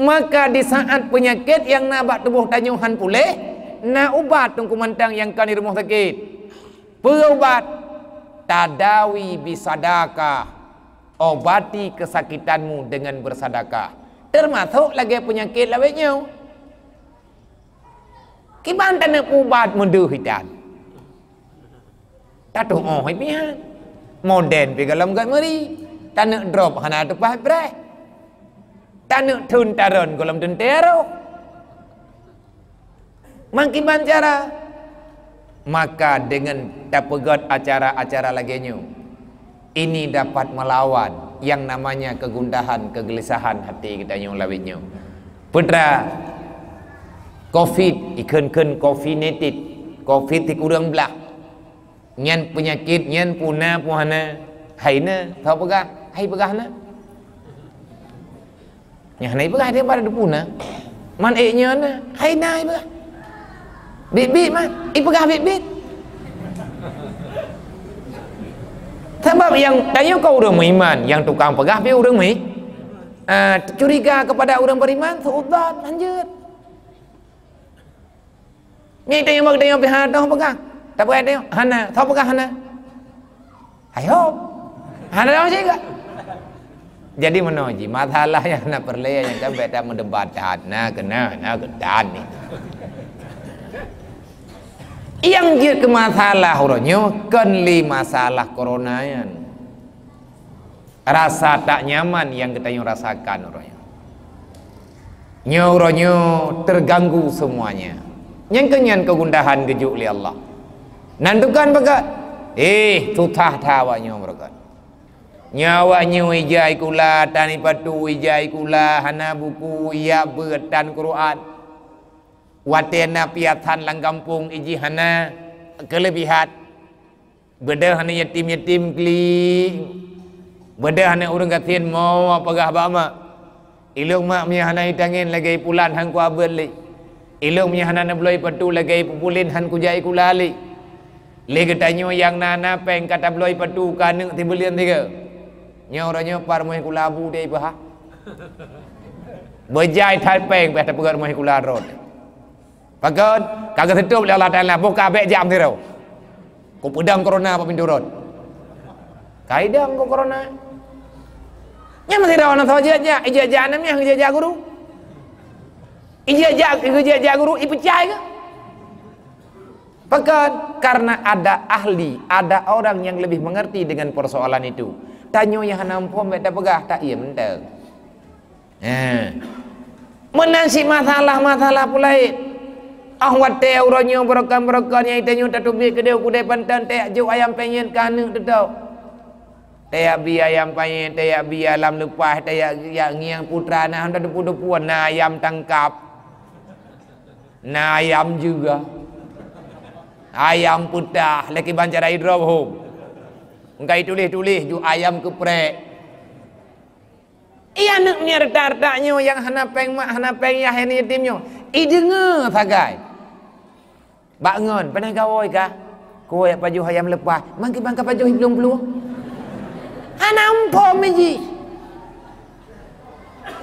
maka di saat penyakit yang nabak tubuh tanyuhan pulih na ubat tungku mentang yang kan di rumah sakit perubat tadawi bisadaka, obati kesakitanmu dengan bersadaka. termasuk lagi penyakit lawenyo kiban nak ubat mendu hitan tatu oh hai modern moden pigalam gamari tanda drop hana tu pahit pahai tanu tun taron kolam tun tero. Mangki bancara. Maka dengan tapegot acara-acara lagi nyu, Ini dapat melawan yang namanya kegundahan, kegelisahan hati kita nyu nyung nyu. Putra COVID ikun-kun covid netit, COVID di kurang belah Nyan penyakit, nyan puna, puhana Hai na, tau pegah Hai pegah na Ya hanai eh, lah. berah dia pada depuna. Man eknya eh, na. Hai nai berah. Bibit man. I pegah bibit. Sebab yang tanya kau orang iman, yang tukang pegah pi orang mai. Uh, ah, curiga kepada orang beriman seudzon lanjut. Ni tanya mak tanya pihak tahu pegah. Tak pegah dia. Hana, tahu pegah hana. Ayo. Hana dah sikit. Jadi menoji masalah yang nak perlaya yang sampai tak mendebatan. nak kena, nak gedan ni. Yang jir ke masalah urunyo kan li masalah corona yang rasa tak nyaman yang kita yang rasakan urunyo. Nyo urunyo terganggu semuanya. Yang kenyan kegundahan gejuk li Allah. Nantukan baga eh tutah tawanya urunyo. Nyawanya wijai kula tani patu wijai kula hana buku ya bertan Quran. Watena piatan lang kampung iji hana kelebihan. Beda hana yatim yatim kli. Beda hana urang katian mau apa gah bama. Ilung mak mi hana itangin lagi pulan hang kuah beli. Ilung mi hana nabloi patu lagi pupulin hang kujai kula ali. Lagi tanya yang nana pengkata bloi patu kanung tibulian tiga. Nyora nyopa rumah yang kulabu dia ibu ha. Bejai talpeng pada pegawai rumah yang kularon. Pagod, kagak tentu boleh Allah lah. buka abek jam ni tau. Kau corona apa pintu rot. Kaidah kau corona. Nya mesti rawan nak saja aja. Ija aja yang ija guru. Ija aja ija aja guru ipecai ke? Pekan karena ada ahli, ada orang yang lebih mengerti dengan persoalan itu tanya yang kena pemet tak pegah tak iya mentel eh ya. menansi masalah-masalah pula eh. Ahwat teh urangnya berakan-berakan yang tanya tak tubi ke dia kudai pantan teh jauh ayam pengen ke anak tu tau. Teh abi ayam pengen, teh abi alam lepas, teh yang yang putra nak hendak depu-depu na ayam tangkap. Na ayam juga. Ayam putah, lagi bancar hidrohom. Engkai tulis-tulis ju ayam keprek. Ia nak nyertar-tarnya yang hana peng mak hana peng ya hani timnya. I dengar sagai. Bak ngon, pandai gawoi ka? Ko ya baju ayam lepas. Mangki bangka baju belum belum. Hana umpo meji.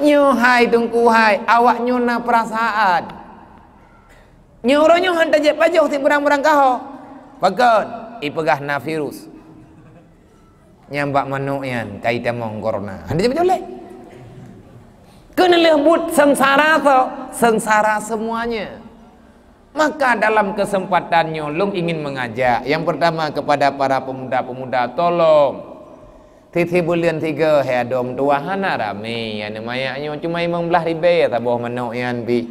Nyu hai tungku hai, awak nyu na perasaan. Nyu ronyo hanta je baju ti burang-burang kaho. Bagon, i pegah na virus yang buat manuk yang kait emong korona anda cepat boleh kena lebut sengsara tu sengsara semuanya maka dalam kesempatan nyolong ingin mengajak yang pertama kepada para pemuda-pemuda tolong Titi bulan tiga, hea dom tua hana lah rame, yang namanya cuma imam belah ribe ya, tak boleh menok yang bi.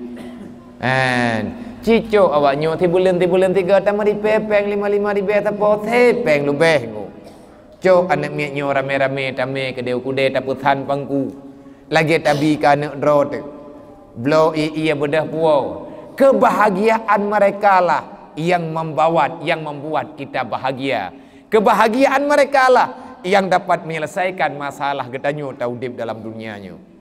And, cicok awak nyok tibulan tibulan tiga tamari pepeng lima lima ribe tapo tepeng lubeh ngu Cok anak miak nyo rame-rame tame ke dia kuda tak pesan pangku. Lagi tabi ke anak drot. Blow i ia bedah puau. Kebahagiaan mereka lah yang membawat, yang membuat kita bahagia. Kebahagiaan mereka lah yang dapat menyelesaikan masalah getanyo taudib dalam dunianya.